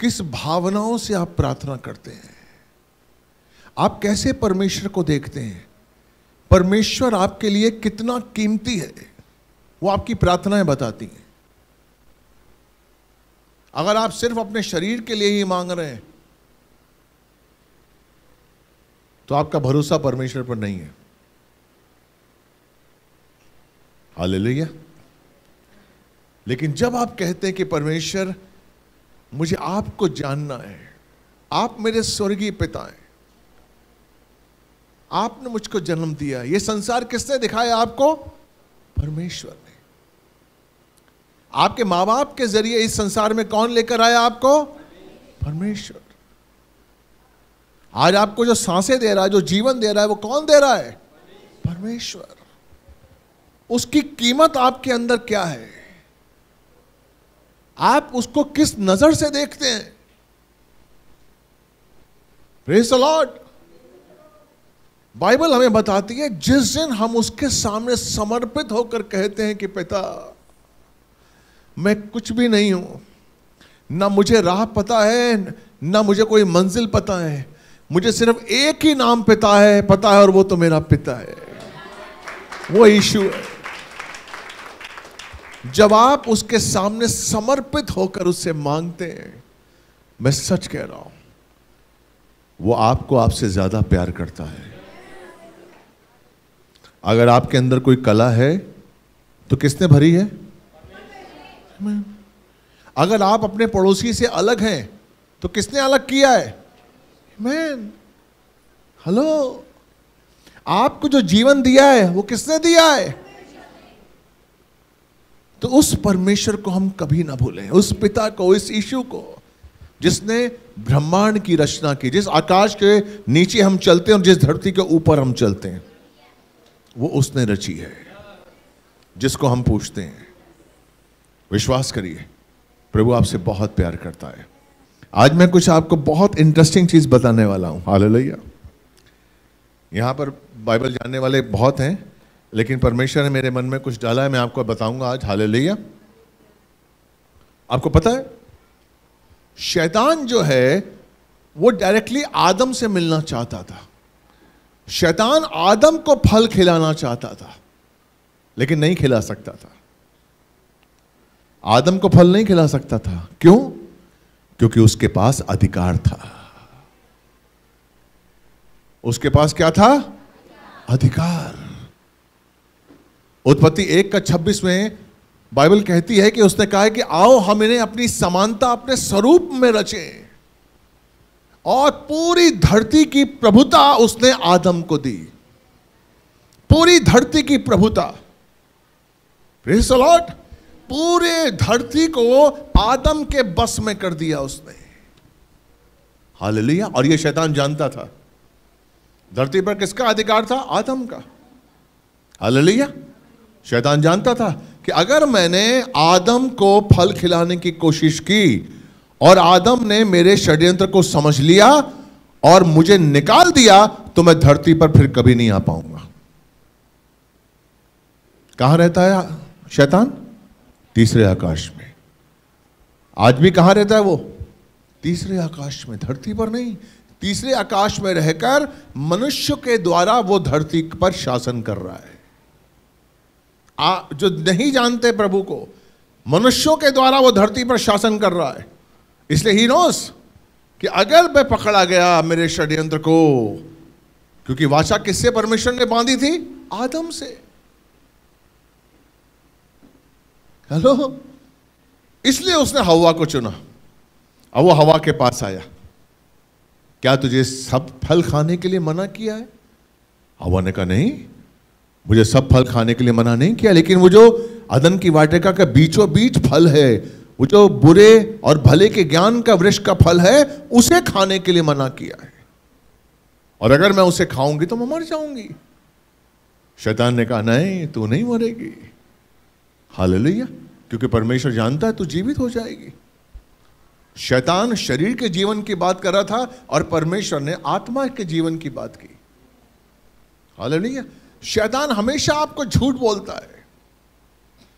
किस भावनाओं से आप प्रार्थना करते हैं आप कैसे परमेश्वर को देखते हैं परमेश्वर आपके लिए कितना कीमती है वो आपकी प्रार्थनाएं बताती हैं अगर आप सिर्फ अपने शरीर के लिए ही मांग रहे हैं तो आपका भरोसा परमेश्वर पर नहीं है हाल लेकिन जब आप कहते हैं कि परमेश्वर मुझे आपको जानना है आप मेरे स्वर्गीय पिता हैं आपने मुझको जन्म दिया ये संसार किसने दिखाया आपको परमेश्वर ने आपके मां बाप के जरिए इस संसार में कौन लेकर आया आपको परमेश्वर आज आपको जो सांसें दे रहा है जो जीवन दे रहा है वो कौन दे रहा है परमेश्वर उसकी कीमत आपके अंदर क्या है आप उसको किस नजर से देखते हैं प्रेस लॉर्ड बाइबल हमें बताती है जिस दिन हम उसके सामने समर्पित होकर कहते हैं कि पिता मैं कुछ भी नहीं हूं ना मुझे राह पता है ना मुझे कोई मंजिल पता है मुझे सिर्फ एक ही नाम पिता है पता है और वो तो मेरा पिता है वो इशू है जब आप उसके सामने समर्पित होकर उससे मांगते हैं मैं सच कह रहा हूं वो आपको आपसे ज्यादा प्यार करता है अगर आपके अंदर कोई कला है तो किसने भरी है अगर आप अपने पड़ोसी से अलग हैं तो किसने अलग किया है मैन हेलो आपको जो जीवन दिया है वो किसने दिया है तो उस परमेश्वर को हम कभी ना भूलें उस पिता को इस ईशु को जिसने ब्रह्मांड की रचना की जिस आकाश के नीचे हम चलते हैं और जिस धरती के ऊपर हम चलते हैं वो उसने रची है जिसको हम पूछते हैं विश्वास करिए प्रभु आपसे बहुत प्यार करता है आज मैं कुछ आपको बहुत इंटरेस्टिंग चीज़ बताने वाला हूं हाल यहां पर बाइबल जानने वाले बहुत हैं लेकिन परमेश्वर ने मेरे मन में कुछ डाला है मैं आपको बताऊंगा आज हाल आपको पता है शैतान जो है वो डायरेक्टली आदम से मिलना चाहता था शैतान आदम को फल खिलाना चाहता था लेकिन नहीं खिला सकता था आदम को फल नहीं खिला सकता था क्यों क्योंकि उसके पास अधिकार था उसके पास क्या था अधिकार उत्पत्ति एक का छब्बीस में बाइबल कहती है कि उसने कहा है कि आओ हम इन्हें अपनी समानता अपने स्वरूप में रचे और पूरी धरती की प्रभुता उसने आदम को दी पूरी धरती की प्रभुता लॉट पूरे धरती को आदम के बस में कर दिया उसने हालेलुया और यह शैतान जानता था धरती पर किसका अधिकार था आदम का हालेलुया शैतान जानता था कि अगर मैंने आदम को फल खिलाने की कोशिश की और आदम ने मेरे षड्यंत्र को समझ लिया और मुझे निकाल दिया तो मैं धरती पर फिर कभी नहीं आ पाऊंगा कहां रहता है शैतान तीसरे आकाश में आज भी कहां रहता है वो तीसरे आकाश में धरती पर नहीं तीसरे आकाश में रहकर मनुष्य के द्वारा वो धरती पर शासन कर रहा है आ, जो नहीं जानते प्रभु को मनुष्यों के द्वारा वो धरती पर शासन कर रहा है इसलिए ही नोस कि अगर मैं पकड़ा गया मेरे षड्यंत्र को क्योंकि वाचा किससे परमेश्वर ने बांधी थी आदम से हेलो इसलिए उसने हवा को चुना अब वो हवा के पास आया क्या तुझे सब फल खाने के लिए मना किया है हवा ने कहा नहीं मुझे सब फल खाने के लिए मना नहीं किया लेकिन वो जो अदन की वाटिका का बीचों बीच फल है वो जो बुरे और भले के ज्ञान का वृक्ष का फल है उसे खाने के लिए मना किया है और अगर मैं उसे खाऊंगी तो मैं मर जाऊंगी शैतान ने कहा नहीं तू नहीं मरेगी हाल क्योंकि परमेश्वर जानता है तू जीवित हो जाएगी शैतान शरीर के जीवन की बात कर रहा था और परमेश्वर ने आत्मा के जीवन की बात की हाल शैतान हमेशा आपको झूठ बोलता है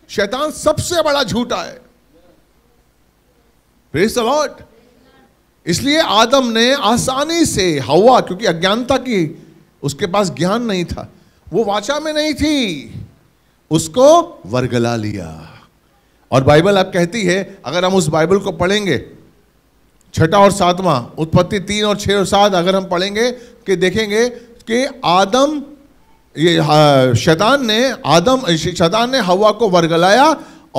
शैतान सबसे बड़ा झूठा है प्रेस लॉर्ड इसलिए आदम ने आसानी से हवा क्योंकि अज्ञानता की उसके पास ज्ञान नहीं था वो वाचा में नहीं थी उसको वर्गला लिया और बाइबल आप कहती है अगर हम उस बाइबल को पढ़ेंगे छठा और सातवां उत्पत्ति तीन और छह और सात अगर हम पढ़ेंगे कि देखेंगे कि आदम ये शैतान ने आदम शैतान ने हवा को वर्गलाया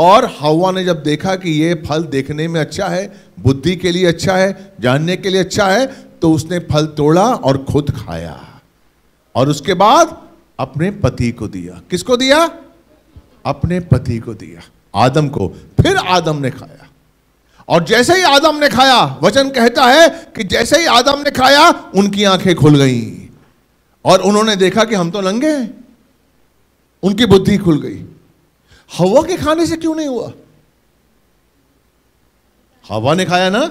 और हवा ने जब देखा कि ये फल देखने में अच्छा है बुद्धि के लिए अच्छा है जानने के लिए अच्छा है तो उसने फल तोड़ा और खुद खाया और उसके बाद अपने पति को दिया किसको दिया अपने पति को दिया आदम को फिर आदम ने खाया और जैसे ही आदम ने खाया वचन कहता है कि जैसे ही आदम ने खाया उनकी आंखें खुल गईं और उन्होंने देखा कि हम तो नंगे हैं उनकी बुद्धि खुल गई हवा के खाने से क्यों नहीं हुआ हवा ने खाया ना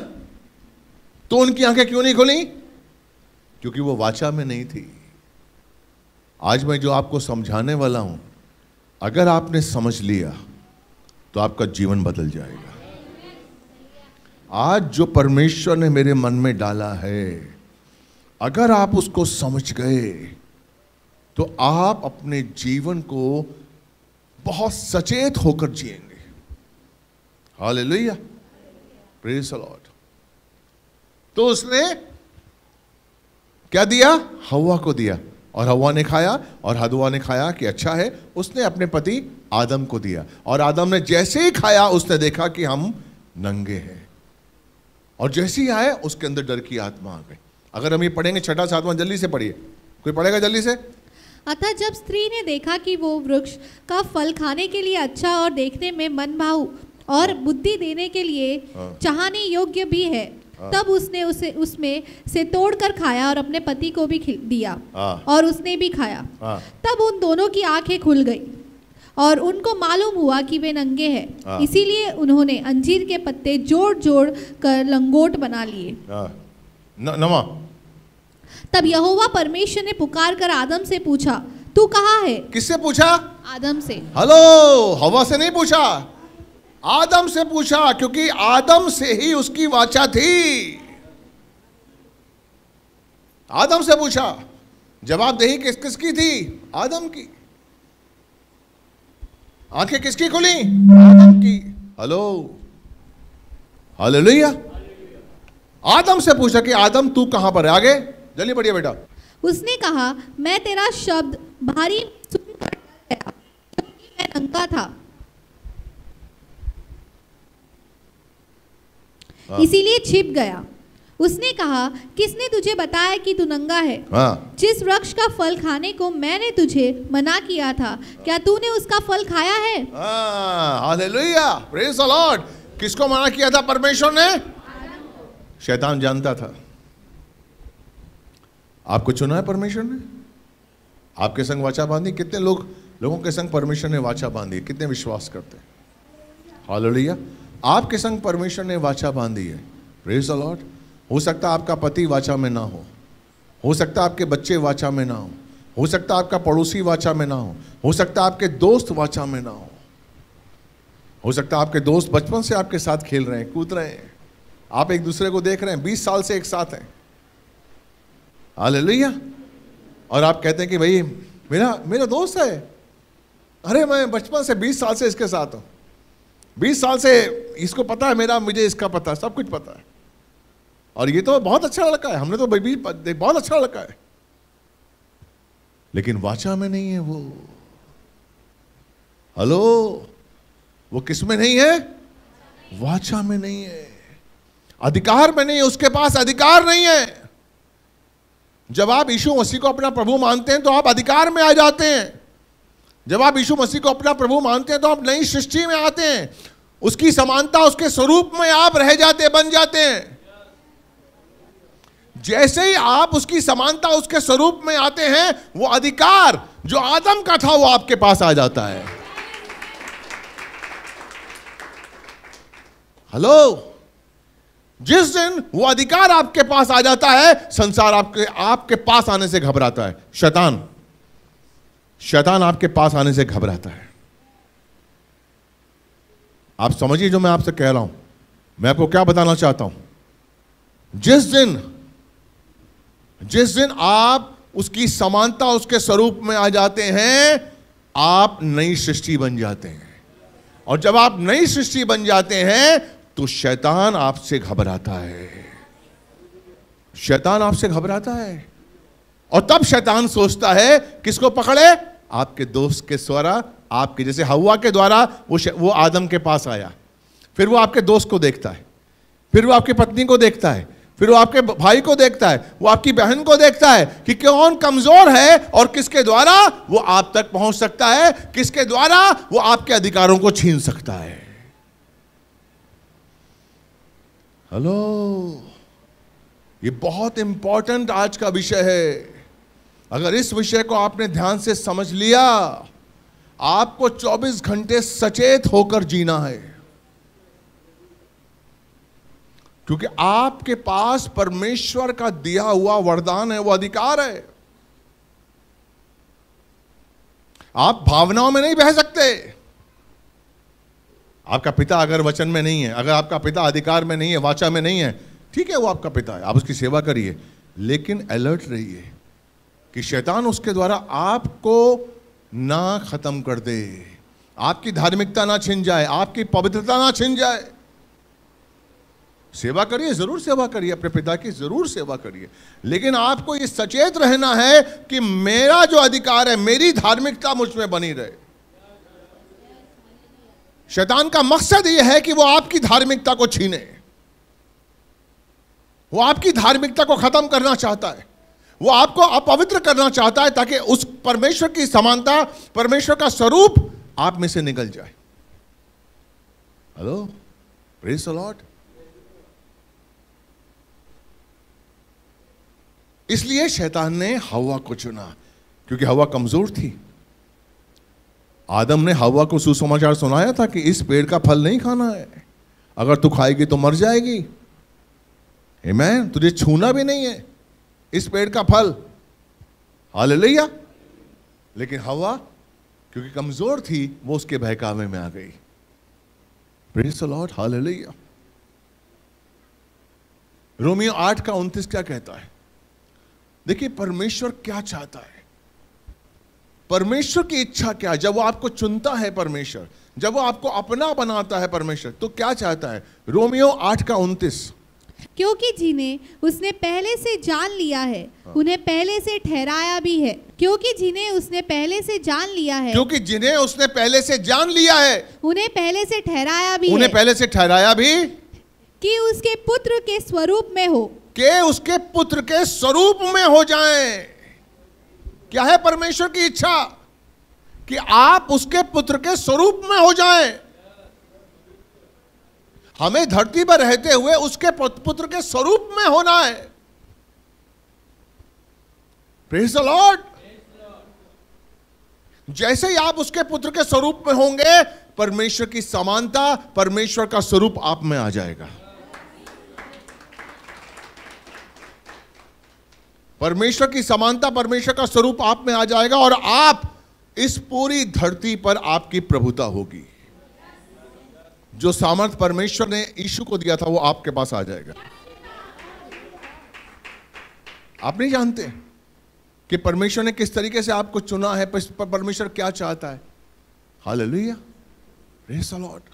तो उनकी आंखें क्यों नहीं खुली क्योंकि वो वाचा में नहीं थी आज मैं जो आपको समझाने वाला हूं अगर आपने समझ लिया तो आपका जीवन बदल जाएगा आज जो परमेश्वर ने मेरे मन में डाला है अगर आप उसको समझ गए तो आप अपने जीवन को बहुत सचेत होकर जिएंगे हाल लोहिया प्रेस अलॉट तो उसने क्या दिया हवा को दिया और हवा ने खाया और हदवा ने खाया कि अच्छा है उसने अपने पति आदम को दिया और आदम ने जैसे ही खाया उसने देखा कि हम नंगे हैं और जैसे ही आए उसके अंदर डर की आत्मा आ गई अगर हम ये पढ़ेंगे छठा सातवां जल्दी से पढ़िए कोई पढ़ेगा जल्दी से अतः जब स्त्री ने देखा कि वो वृक्ष का फल खाने के लिए अच्छा और देखने में मन भाऊ और हाँ। बुद्धि देने के लिए हाँ। चाहने योग्य भी है हाँ। तब उसने उसे उसमें से तोड़कर खाया और अपने पति को भी दिया और उसने भी खाया तब उन दोनों की आंखें खुल गई और उनको मालूम हुआ कि वे नंगे हैं इसीलिए उन्होंने अंजीर के पत्ते जोड़ जोड़ कर लंगोट बना लिए नमा तब यहोवा परमेश्वर ने पुकार कर आदम से पूछा तू कहा है किससे पूछा आदम से हेलो हवा से नहीं पूछा आदम से पूछा क्योंकि आदम से ही उसकी वाचा थी आदम से पूछा जवाबदेही किस किस की थी आदम की आंखें किसकी खुली आदम की हेलो हेलो आदम से पूछा कि आदम तू कहां पर है आगे जल्दी बढ़िया बेटा उसने कहा मैं तेरा शब्द भारी सुनकर गया क्योंकि मैं नंगा था हाँ। इसीलिए छिप गया उसने कहा किसने तुझे बताया कि तू नंगा है हाँ। जिस वृक्ष का फल खाने को मैंने तुझे मना किया था क्या तूने उसका फल खाया है प्रेज द लॉर्ड किसको मना किया था परमेश्वर ने शैतान जानता था आपको चुना है परमेश्वर ने आपके संग वाचा बांधी कितने लोग लोगों के संग परमेश्वर ने वाचा बांधी है कितने विश्वास करते हैं हालेलुया आपके संग परमेश्वर ने वाचा बांधी है प्रेज अलॉट हो सकता आपका पति वाचा में ना हो हो सकता आपके बच्चे वाचा में ना हो हो सकता आपका पड़ोसी वाचा में ना हो हो सकता आपके दोस्त वाचा में ना हो हो सकता आपके दोस्त बचपन से आपके साथ खेल रहे हैं कूद रहे हैं आप एक दूसरे को देख रहे हैं बीस साल से एक साथ हैं हालेलुया और आप कहते हैं कि भाई मेरा मेरा दोस्त है अरे मैं बचपन से 20 साल से इसके साथ हूँ 20 साल से इसको पता है मेरा मुझे इसका पता है सब कुछ पता है और ये तो बहुत अच्छा लड़का है हमने तो भाई बहुत अच्छा लड़का है लेकिन वाचा में नहीं है वो हेलो वो किस में नहीं है वाचा में नहीं है अधिकार में नहीं है उसके पास अधिकार नहीं है जब आप यीशु मसीह को अपना प्रभु मानते हैं तो आप अधिकार में आ जाते हैं जब आप यीशु मसीह को अपना प्रभु मानते हैं तो आप नई सृष्टि में आते हैं उसकी समानता उसके स्वरूप में आप रह जाते बन जाते हैं जैसे ही आप उसकी समानता उसके स्वरूप में आते हैं वो अधिकार जो आदम का था वो आपके पास आ जाता है हेलो जिस दिन वो अधिकार आपके पास आ जाता है संसार आपके आपके पास आने से घबराता है शैतान शैतान आपके पास आने से घबराता है आप समझिए जो मैं आपसे कह रहा हूं मैं आपको क्या बताना चाहता हूं जिस दिन जिस दिन आप उसकी समानता उसके स्वरूप में आ जाते हैं आप नई सृष्टि बन जाते हैं और जब आप नई सृष्टि बन जाते हैं तो शैतान आपसे घबराता है शैतान आपसे घबराता है और तब शैतान सोचता है किसको पकड़े आपके दोस्त के द्वारा आपके जैसे हवा के द्वारा वो वो आदम के पास आया फिर वो आपके दोस्त को देखता है फिर वो आपकी पत्नी को देखता है फिर वो आपके भाई को देखता है वो आपकी बहन को देखता है कि कौन कमजोर है और किसके द्वारा वो आप तक पहुंच सकता है किसके द्वारा वो आपके अधिकारों को छीन सकता है हेलो ये बहुत इंपॉर्टेंट आज का विषय है अगर इस विषय को आपने ध्यान से समझ लिया आपको 24 घंटे सचेत होकर जीना है क्योंकि आपके पास परमेश्वर का दिया हुआ वरदान है वो अधिकार है आप भावनाओं में नहीं बह सकते आपका पिता अगर वचन में नहीं है अगर आपका पिता अधिकार में नहीं है वाचा में नहीं है ठीक है वो आपका पिता है आप उसकी सेवा करिए लेकिन अलर्ट रहिए कि शैतान उसके द्वारा आपको ना ख़त्म कर दे आपकी धार्मिकता ना छिन जाए आपकी पवित्रता ना छिन जाए सेवा करिए ज़रूर सेवा करिए अपने पिता की ज़रूर सेवा करिए लेकिन आपको ये सचेत रहना है कि मेरा जो अधिकार है मेरी धार्मिकता मुझ में बनी रहे शैतान का मकसद यह है कि वो आपकी धार्मिकता को छीने वो आपकी धार्मिकता को खत्म करना चाहता है वो आपको अपवित्र करना चाहता है ताकि उस परमेश्वर की समानता परमेश्वर का स्वरूप आप में से निकल जाए हेलो प्रेस अलॉट इसलिए शैतान ने हवा को चुना क्योंकि हवा कमजोर थी आदम ने हवा को सुसमाचार सुनाया था कि इस पेड़ का फल नहीं खाना है अगर तू खाएगी तो मर जाएगी मैन तुझे छूना भी नहीं है इस पेड़ का फल हाल लिया लेकिन हवा क्योंकि कमज़ोर थी वो उसके बहकावे में आ गई प्रेस लॉर्ड हाल लिया रोमियो आठ का उन्तीस क्या कहता है देखिए परमेश्वर क्या चाहता है परमेश्वर की इच्छा क्या है जब वो आपको चुनता है परमेश्वर जब वो आपको अपना बनाता है परमेश्वर तो क्या चाहता है रोमियो आठ का उन्तीस क्योंकि जिन्हें उसने पहले से जान लिया है हाँ। उन्हें पहले से ठहराया भी है क्योंकि जिन्हें उसने पहले से जान लिया है क्योंकि जिन्हें उसने पहले से जान लिया है उन्हें पहले से ठहराया भी उन्हें पहले से ठहराया भी कि उसके पुत्र के स्वरूप में हो के उसके पुत्र के स्वरूप में हो जाएं क्या है परमेश्वर की इच्छा कि आप उसके पुत्र के स्वरूप में हो जाएं हमें धरती पर रहते हुए उसके पुत्र के स्वरूप में होना है प्रेज द लॉर्ड जैसे ही आप उसके पुत्र के स्वरूप में होंगे परमेश्वर की समानता परमेश्वर का स्वरूप आप में आ जाएगा परमेश्वर की समानता परमेश्वर का स्वरूप आप में आ जाएगा और आप इस पूरी धरती पर आपकी प्रभुता होगी जो सामर्थ परमेश्वर ने यीशु को दिया था वो आपके पास आ जाएगा आप नहीं जानते कि परमेश्वर ने किस तरीके से आपको चुना है परमेश्वर क्या चाहता है हाल लुया लॉर्ड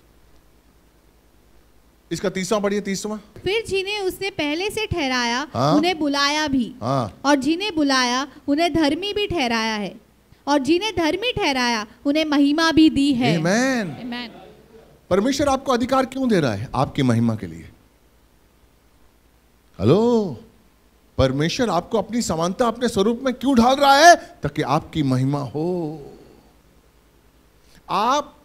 इसका तीसवा पढ़िए तीसवा फिर जिन्हें उसने पहले से ठहराया हाँ। उन्हें बुलाया भी हाँ? और जिन्हें बुलाया उन्हें धर्मी भी ठहराया है और जिन्हें धर्मी ठहराया उन्हें महिमा भी दी है Amen. Amen. परमेश्वर आपको अधिकार क्यों दे रहा है आपकी महिमा के लिए हेलो परमेश्वर आपको अपनी समानता अपने स्वरूप में क्यों ढाल रहा है ताकि आपकी महिमा हो आप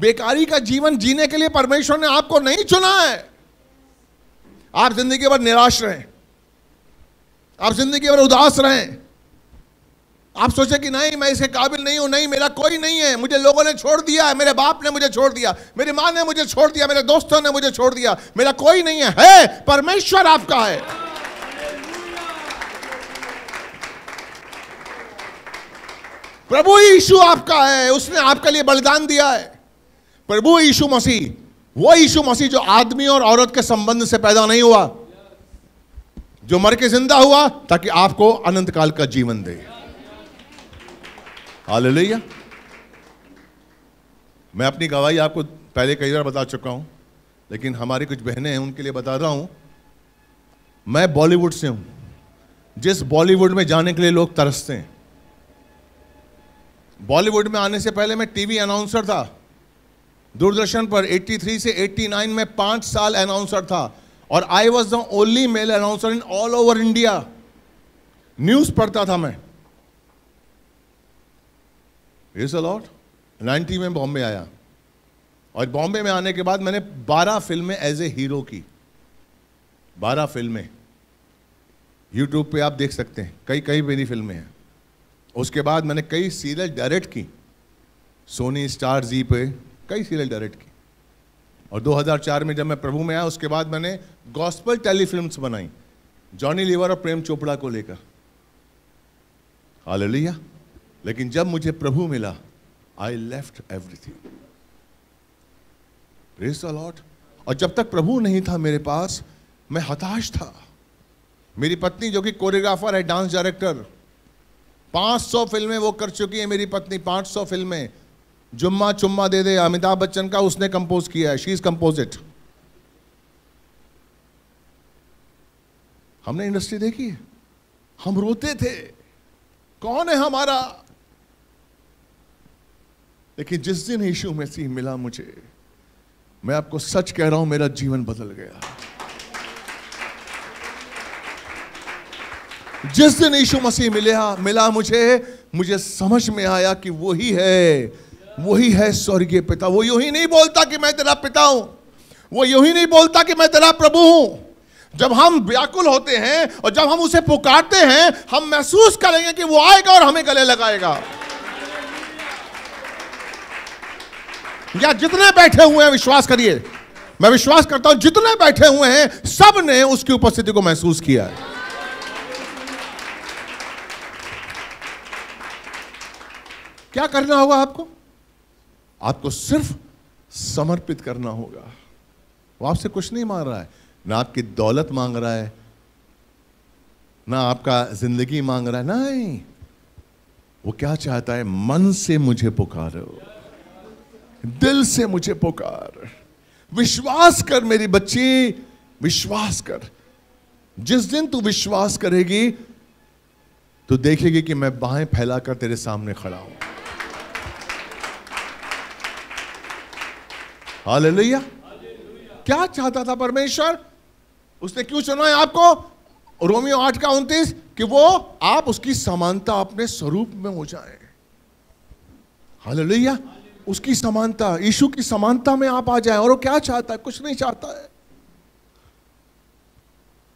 बेकारी का जीवन जीने के लिए परमेश्वर ने आपको नहीं चुना है आप जिंदगी भर निराश रहें आप जिंदगी भर उदास रहे आप सोचे कि नहीं मैं इसके काबिल नहीं हूं नहीं मेरा कोई नहीं है मुझे लोगों ने छोड़ दिया है मेरे बाप ने मुझे छोड़ दिया मेरी माँ ने मुझे छोड़ दिया मेरे दोस्तों ने मुझे छोड़ दिया मेरा कोई नहीं है है परमेश्वर आपका है प्रभु यीशु आपका है उसने आपके लिए बलिदान दिया है प्रभु यीशु मसीह वो यीशु मसीह जो आदमी और औरत के संबंध से पैदा नहीं हुआ जो मर के जिंदा हुआ ताकि आपको अनंत काल का जीवन दे मैं अपनी गवाही आपको पहले कई बार बता चुका हूं लेकिन हमारी कुछ बहनें हैं उनके लिए बता रहा हूं मैं बॉलीवुड से हूं जिस बॉलीवुड में जाने के लिए लोग तरसते हैं बॉलीवुड में आने से पहले मैं टीवी अनाउंसर था दूरदर्शन पर 83 से 89 में पांच साल अनाउंसर था और I was the only male announcer in all over India news पढ़ता था मैं इज अलॉट 90 में बॉम्बे आया और बॉम्बे में आने के बाद मैंने 12 फिल्में एज ए हीरो की 12 फिल्में यूट्यूब पे आप देख सकते हैं कई कई मेरी फिल्में हैं उसके बाद मैंने कई सीरियल डायरेक्ट की सोनी स्टार जी पे कई सीरियल डायरेक्ट की और 2004 में जब मैं प्रभु में आया उसके बाद मैंने गॉस्पल टेलीफिल्म बनाई जॉनी लीवर और प्रेम चोपड़ा को लेकर हाल लेकिन जब मुझे प्रभु मिला I left everything press lot और जब तक प्रभु नहीं था मेरे पास मैं हताश था मेरी पत्नी जो कि कोरियोग्राफर है डांस डायरेक्टर 500 फिल्में वो कर चुकी है मेरी पत्नी 500 फिल्में जुम्मा चुम्मा दे दे अमिताभ बच्चन का उसने कंपोज किया है शी इज कंपोजिट हमने इंडस्ट्री देखी है हम रोते थे कौन है हमारा लेकिन जिस दिन यीशु मसीह मिला मुझे मैं आपको सच कह रहा हूं मेरा जीवन बदल गया जिस दिन यीशु मसीह मिला मिला मुझे मुझे समझ में आया कि वो ही है वही है स्वर्गीय पिता वो यू ही नहीं बोलता कि मैं तेरा पिता हूं वो यू ही नहीं बोलता कि मैं तेरा प्रभु हूं जब हम व्याकुल होते हैं और जब हम उसे पुकारते हैं हम महसूस करेंगे कि वो आएगा और हमें गले लगाएगा या जितने बैठे हुए हैं विश्वास करिए मैं विश्वास करता हूं जितने बैठे हुए हैं सब ने उसकी उपस्थिति को महसूस किया है क्या करना होगा आपको आपको सिर्फ समर्पित करना होगा वो आपसे कुछ नहीं मांग रहा है ना आपकी दौलत मांग रहा है ना आपका जिंदगी मांग रहा है नहीं वो क्या चाहता है मन से मुझे पुकार दिल से मुझे पुकार विश्वास कर मेरी बच्ची विश्वास कर जिस दिन तू विश्वास करेगी तो देखेगी कि मैं बाहें फैलाकर तेरे सामने खड़ा हूं हालेलुया क्या चाहता था परमेश्वर उसने क्यों चुना है आपको रोमियो आठ का उन्तीस कि वो आप उसकी समानता अपने स्वरूप में हो जाए हालेलुया उसकी समानता यीशु की समानता में आप आ जाए और वो क्या चाहता है कुछ नहीं चाहता है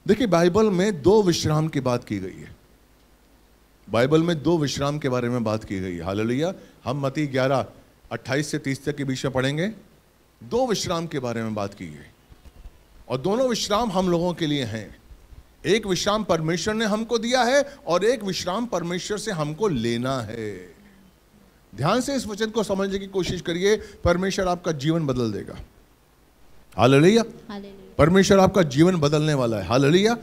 देखिए बाइबल में दो विश्राम की बात की गई है बाइबल में दो विश्राम के बारे में बात की गई है हालेलुया हम मती ग्यारह अट्ठाईस से तीस तक के बीच में पढ़ेंगे दो विश्राम के बारे में बात की गई और दोनों विश्राम हम लोगों के लिए हैं एक विश्राम परमेश्वर ने हमको दिया है और एक विश्राम परमेश्वर से हमको लेना है ध्यान से इस वचन को समझने की कोशिश करिए परमेश्वर आपका जीवन बदल देगा हालेलुया परमेश्वर आपका जीवन बदलने वाला है लड़िया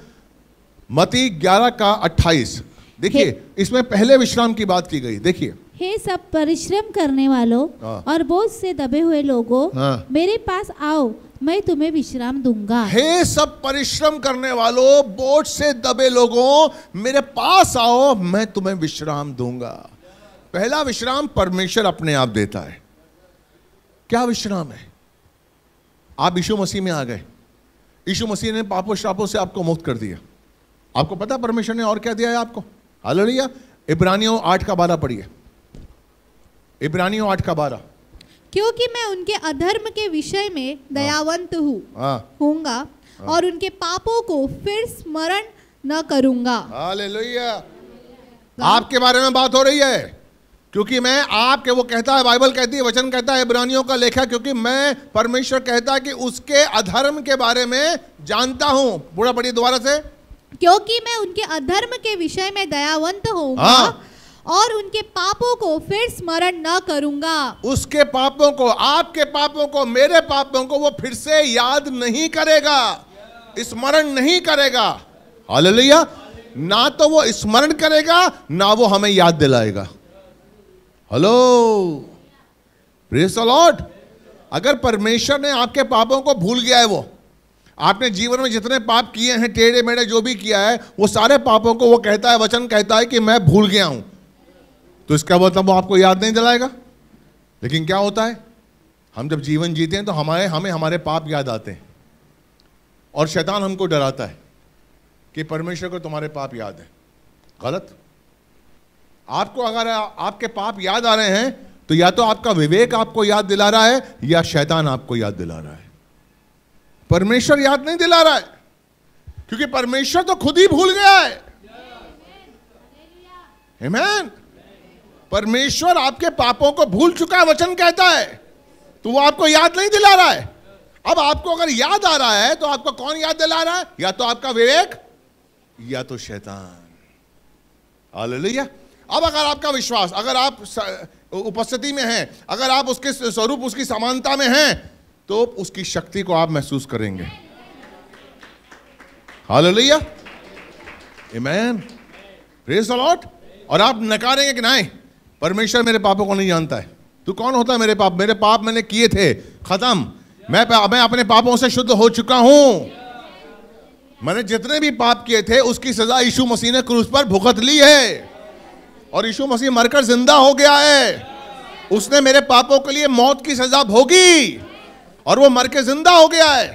मती 11 का 28 देखिए इसमें पहले विश्राम की बात की गई देखिए हे सब परिश्रम करने वालों हाँ। और बोझ से दबे हुए लोगों हाँ। मेरे पास आओ मैं तुम्हें विश्राम दूंगा हे सब परिश्रम करने वालों बोझ से दबे लोगों मेरे पास आओ मैं तुम्हें विश्राम दूंगा पहला विश्राम परमेश्वर अपने आप देता है क्या विश्राम है आप यीशु मसीह में आ गए यीशु मसीह ने पापों श्रापों से आपको मुक्त कर दिया आपको पता परमेश्वर ने और क्या दिया है आपको हालिया इब्रानियों आठ का बारह पढ़िए इब्रानियों आठ का बारह क्योंकि मैं उनके अधर्म के विषय में हाँ। दयावंत हूँ हाँ। होऊंगा हाँ। और उनके पापों को फिर स्मरण न करूंगा आपके बारे में बात हो रही है क्योंकि मैं आपके वो कहता है बाइबल कहती है वचन कहता है इब्रानियों का लेखा क्योंकि मैं परमेश्वर कहता है कि उसके अधर्म के बारे में जानता हूँ बूढ़ा पढ़िए दोबारा से क्योंकि मैं उनके अधर्म के विषय में दयावंत हूँ और उनके पापों को फिर स्मरण न करूंगा उसके पापों को आपके पापों को मेरे पापों को वो फिर से याद नहीं करेगा स्मरण नहीं करेगा हालेलुया ना तो वो स्मरण करेगा ना वो हमें याद दिलाएगा हेलो प्रेस लॉर्ड अगर परमेश्वर ने आपके पापों को भूल गया है वो आपने जीवन में जितने पाप किए हैं टेढ़े मेढ़े जो भी किया है वो सारे पापों को वो कहता है वचन कहता है कि मैं भूल गया हूं तो इसका मतलब वो आपको याद नहीं दिलाएगा लेकिन क्या होता है हम जब जीवन जीते हैं तो हमारे हमें हमारे पाप याद आते हैं और शैतान हमको डराता है कि परमेश्वर को तुम्हारे पाप याद है गलत आपको अगर आपके पाप याद आ रहे हैं तो या तो आपका विवेक आपको याद दिला रहा है या शैतान आपको याद दिला रहा है परमेश्वर याद नहीं दिला रहा है क्योंकि परमेश्वर तो खुद ही भूल गया है yeah. परमेश्वर आपके पापों को भूल चुका है वचन कहता है तो वो आपको याद नहीं दिला रहा है अब आपको अगर याद आ रहा है तो आपको कौन याद दिला रहा है या तो आपका विवेक या तो शैतान हालेलुया अब अगर आपका विश्वास अगर आप उपस्थिति में हैं अगर आप उसके स्वरूप उसकी समानता में हैं तो उसकी शक्ति को आप महसूस करेंगे हालेलुया मैन प्रेज लॉट और आप नकारेंगे कि नहीं परमेश्वर मेरे पापों को नहीं जानता है तू कौन होता है मेरे पाप मेरे पाप मैंने किए थे खत्म मैं मैं अपने पापों से शुद्ध हो चुका हूं मैंने जितने भी पाप किए थे उसकी सजा यीशु मसीह ने क्रूस पर भुगत ली है और यीशु मसीह मरकर जिंदा हो गया है उसने मेरे पापों के लिए मौत की सजा भोगी और वो मर के जिंदा हो गया है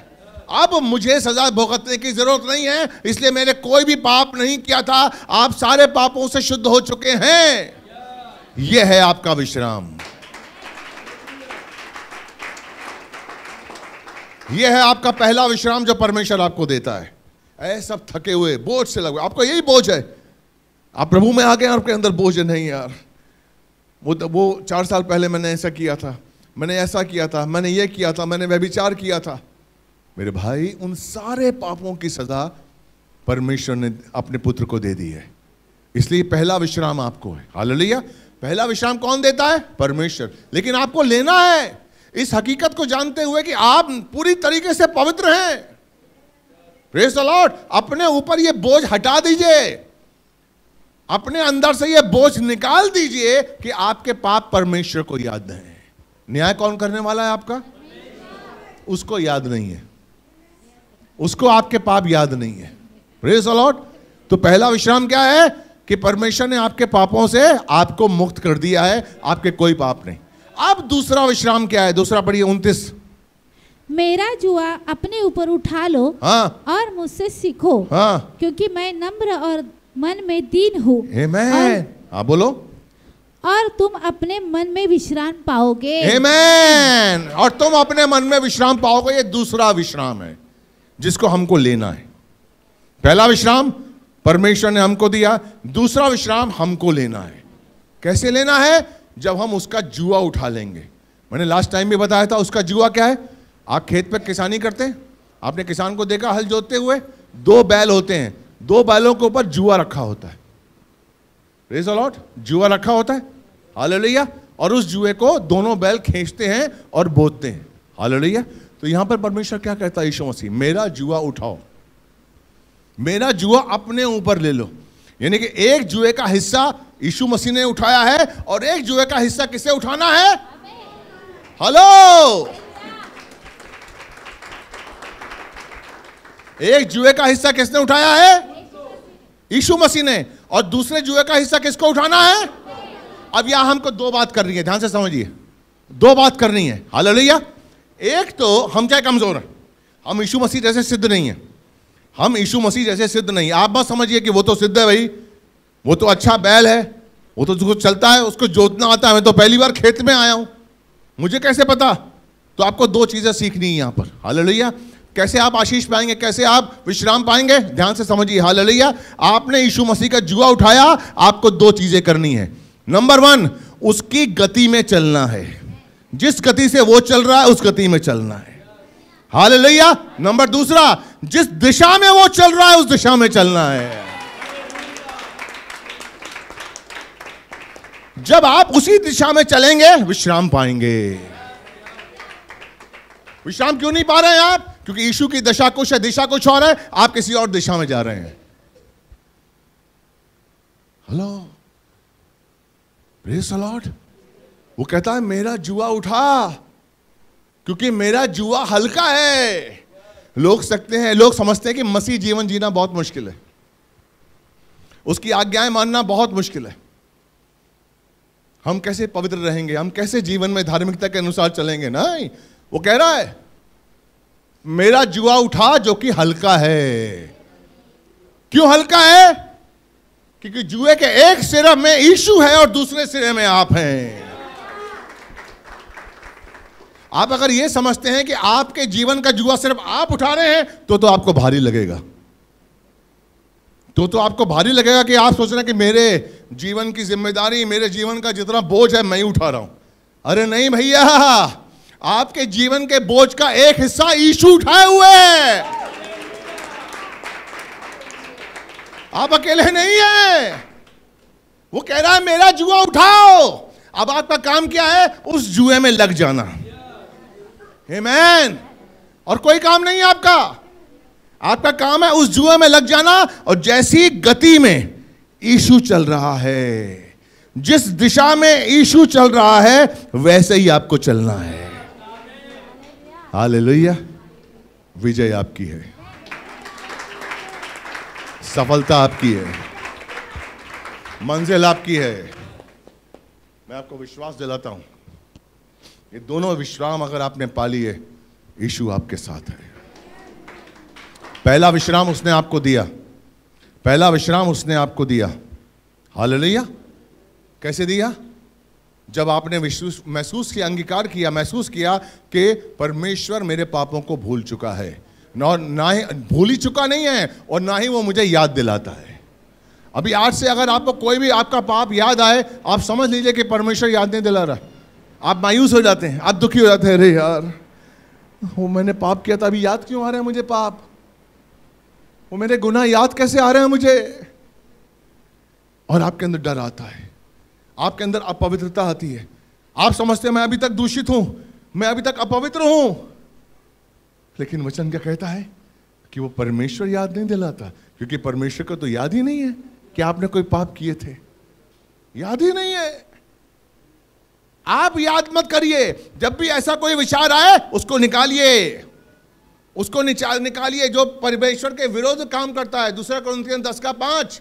अब मुझे सजा भुगतने की जरूरत नहीं है इसलिए मैंने कोई भी पाप नहीं किया था आप सारे पापों से शुद्ध हो चुके हैं यह है आपका विश्राम यह है आपका पहला विश्राम जो परमेश्वर आपको देता है ऐसा सब थके हुए बोझ से लगे आपको यही बोझ है आप प्रभु में आ गए आपके अंदर बोझ नहीं यार वो तो वो चार साल पहले मैंने ऐसा किया था मैंने ऐसा किया था मैंने ये किया था मैंने व्यभिचार किया था मेरे भाई उन सारे पापों की सजा परमेश्वर ने अपने पुत्र को दे दी है इसलिए पहला विश्राम आपको है हाल पहला विश्राम कौन देता है परमेश्वर लेकिन आपको लेना है इस हकीकत को जानते हुए कि आप पूरी तरीके से पवित्र हैं प्रेस अलॉट अपने ऊपर ये बोझ हटा दीजिए अपने अंदर से ये बोझ निकाल दीजिए कि आपके पाप परमेश्वर को याद नहीं न्याय कौन करने वाला है आपका उसको याद नहीं है उसको आपके पाप याद नहीं है प्रेस अलॉट तो पहला विश्राम क्या है कि परमेश्वर ने आपके पापों से आपको मुक्त कर दिया है आपके कोई पाप नहीं अब दूसरा विश्राम क्या है दूसरा पढ़िए उन्तीस मेरा जुआ अपने ऊपर उठा लो हाँ, और मुझसे सीखो हाँ, क्योंकि मैं नम्र और मन में दीन हूँ हाँ बोलो और तुम अपने मन में विश्राम पाओगे Amen. और तुम अपने मन में विश्राम पाओगे ये दूसरा विश्राम है जिसको हमको लेना है पहला विश्राम परमेश्वर ने हमको दिया दूसरा विश्राम हमको लेना है कैसे लेना है जब हम उसका जुआ उठा लेंगे मैंने लास्ट टाइम भी बताया था उसका जुआ क्या है आप खेत पर किसानी करते हैं आपने किसान को देखा हल जोतते हुए दो बैल होते हैं दो बैलों के ऊपर जुआ रखा होता है रेज अलॉट जुआ रखा होता है हाल और उस जुए को दोनों बैल खींचते हैं और बोतते हैं हाल तो यहां पर परमेश्वर क्या कहता है यीशु मसीह मेरा जुआ उठाओ मेरा जुआ अपने ऊपर ले लो यानी कि एक जुए का हिस्सा यीशु मसीह ने उठाया है और एक जुए का हिस्सा किसे उठाना है हेलो एक जुए का हिस्सा किसने उठाया है यीशु मसीह ने और दूसरे जुए का हिस्सा किसको उठाना है अब यहां हमको दो बात करनी है ध्यान से समझिए दो बात करनी है हाल एक तो हम क्या कमजोर हैं हम यीशु मसीह जैसे सिद्ध नहीं है हम यीशु मसीह जैसे सिद्ध नहीं आप बस समझिए कि वो तो सिद्ध है भाई वो तो अच्छा बैल है वो तो जो चलता है उसको जोतना आता है मैं तो पहली बार खेत में आया हूं मुझे कैसे पता तो आपको दो चीज़ें सीखनी है यहां पर हालेलुया कैसे आप आशीष पाएंगे कैसे आप विश्राम पाएंगे ध्यान से समझिए हालेलुया आपने यीशु मसीह का जुआ उठाया आपको दो चीज़ें करनी है नंबर वन उसकी गति में चलना है जिस गति से वो चल रहा है उस गति में चलना है हालेलुया नंबर दूसरा जिस दिशा में वो चल रहा है उस दिशा में चलना है जब आप उसी दिशा में चलेंगे विश्राम पाएंगे विश्राम क्यों नहीं पा रहे हैं आप क्योंकि यीशु की दशा कुछ है दिशा कुछ और है आप किसी और दिशा में जा रहे हैं हेलो प्रेस अलॉट वो कहता है मेरा जुआ उठा क्योंकि मेरा जुआ हल्का है लोग सकते हैं लोग समझते हैं कि मसीह जीवन जीना बहुत मुश्किल है उसकी आज्ञाएं मानना बहुत मुश्किल है हम कैसे पवित्र रहेंगे हम कैसे जीवन में धार्मिकता के अनुसार चलेंगे नहीं वो कह रहा है मेरा जुआ उठा जो कि हल्का है क्यों हल्का है क्योंकि जुए के एक सिरे में ईशु है और दूसरे सिरे में आप हैं आप अगर ये समझते हैं कि आपके जीवन का जुआ सिर्फ आप उठा रहे हैं तो तो आपको भारी लगेगा तो तो आपको भारी लगेगा कि आप सोच रहे हैं कि मेरे जीवन की जिम्मेदारी मेरे जीवन का जितना बोझ है मैं ही उठा रहा हूं अरे नहीं भैया आपके जीवन के बोझ का एक हिस्सा ईशू उठाए हुए है आप अकेले नहीं है वो कह रहा है मेरा जुआ उठाओ अब आपका काम क्या है उस जुए में लग जाना मैन और कोई काम नहीं है आपका आपका काम है उस जुए में लग जाना और जैसी गति में ईशु चल रहा है जिस दिशा में ईशु चल रहा है वैसे ही आपको चलना है हाल विजय आपकी है सफलता आपकी है मंजिल आपकी है मैं आपको विश्वास दिलाता हूं ये दोनों विश्राम अगर आपने पा लिए यीशु आपके साथ है पहला विश्राम उसने आपको दिया पहला विश्राम उसने आपको दिया हाल कैसे दिया जब आपने महसूस किया अंगीकार किया महसूस किया कि परमेश्वर मेरे पापों को भूल चुका है ना ना ही भूल ही चुका नहीं है और ना ही वो मुझे याद दिलाता है अभी आज से अगर आपको कोई भी आपका पाप याद आए आप समझ लीजिए कि परमेश्वर याद नहीं दिला रहा आप मायूस हो जाते हैं आप दुखी हो जाते हैं अरे यार वो मैंने पाप किया था अभी याद क्यों आ रहा है मुझे पाप वो मेरे गुना याद कैसे आ रहे हैं मुझे और आपके अंदर डर आता है आपके अंदर अपवित्रता आती है आप समझते हैं मैं अभी तक दूषित हूं मैं अभी तक अपवित्र हूं लेकिन वचन क्या कहता है कि वो परमेश्वर याद नहीं दिलाता क्योंकि परमेश्वर को तो याद ही नहीं है कि आपने कोई पाप किए थे याद ही नहीं है आप याद मत करिए जब भी ऐसा कोई विचार आए उसको निकालिए उसको निकालिए जो परमेश्वर के विरुद्ध काम करता है दूसरा क्रंथियन दस का पांच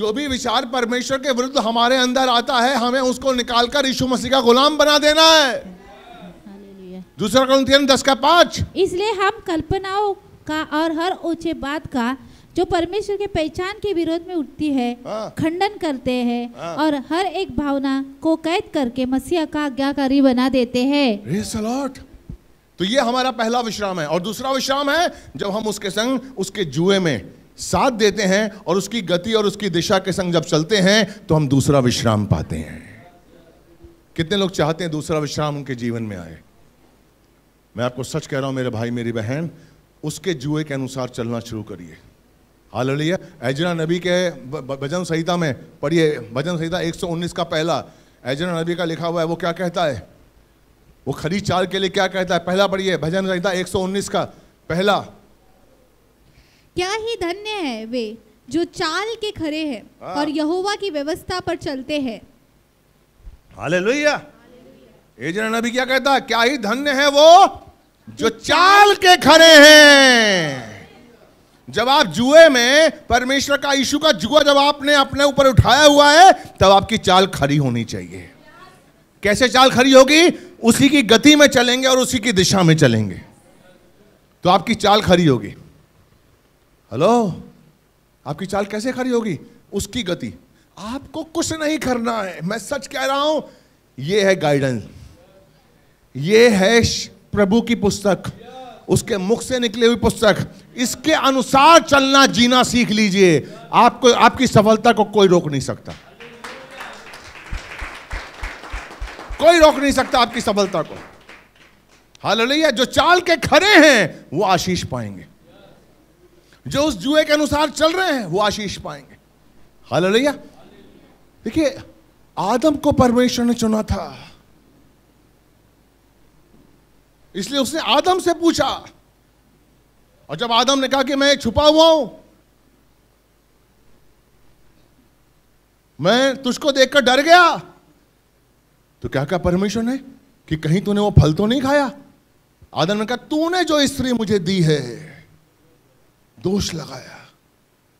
जो भी विचार परमेश्वर के विरुद्ध हमारे अंदर आता है हमें उसको निकालकर यीशु मसीह का गुलाम बना देना है दूसरा क्रंथियन दस का पांच इसलिए हम कल्पनाओं का और हर ऊंचे बात का जो परमेश्वर के पहचान के विरोध में उठती है आ, हाँ। खंडन करते हैं हाँ। और हर एक भावना को कैद करके मसीहा का आज्ञाकारी बना देते हैं तो ये हमारा पहला विश्राम है और दूसरा विश्राम है जब हम उसके संग उसके जुए में साथ देते हैं और उसकी गति और उसकी दिशा के संग जब चलते हैं तो हम दूसरा विश्राम पाते हैं कितने लोग चाहते हैं दूसरा विश्राम उनके जीवन में आए मैं आपको सच कह रहा हूं मेरे भाई मेरी बहन उसके जुए के अनुसार चलना शुरू करिए हाल लिया एजना नबी के भजन संहिता में पढ़िए भजन संहिता 119 का पहला एजना नबी का लिखा हुआ है वो क्या कहता है वो खरी चाल के लिए क्या कहता है पहला पढ़िए भजन संहिता 119 का पहला क्या ही धन्य है वे जो चाल के खरे हैं हाँ। और यहोवा की व्यवस्था पर चलते हैं लोहिया एजना नबी क्या कहता है क्या ही धन्य है वो जो चाल के खरे हैं जब आप जुए में परमेश्वर का यीशु का जुआ जब आपने अपने ऊपर उठाया हुआ है तब आपकी चाल खड़ी होनी चाहिए कैसे चाल खड़ी होगी उसी की गति में चलेंगे और उसी की दिशा में चलेंगे तो आपकी चाल खड़ी होगी हेलो आपकी चाल कैसे खड़ी होगी उसकी गति आपको कुछ नहीं करना है मैं सच कह रहा हूं यह है गाइडेंस ये है प्रभु की पुस्तक उसके मुख से निकली हुई पुस्तक इसके अनुसार चलना जीना सीख लीजिए आपको आपकी सफलता को कोई रोक नहीं सकता कोई रोक नहीं सकता आपकी सफलता को हाल जो चाल के खड़े हैं वो आशीष पाएंगे जो उस जुए के अनुसार चल रहे हैं वो आशीष पाएंगे हाल देखिए आदम को परमेश्वर ने चुना था इसलिए उसने आदम से पूछा और जब आदम ने कहा कि मैं छुपा हुआ हूं मैं तुझको देखकर डर गया तो क्या कहा परमेश्वर ने कि कहीं तूने वो फल तो नहीं खाया आदम ने कहा तूने जो स्त्री मुझे दी है दोष लगाया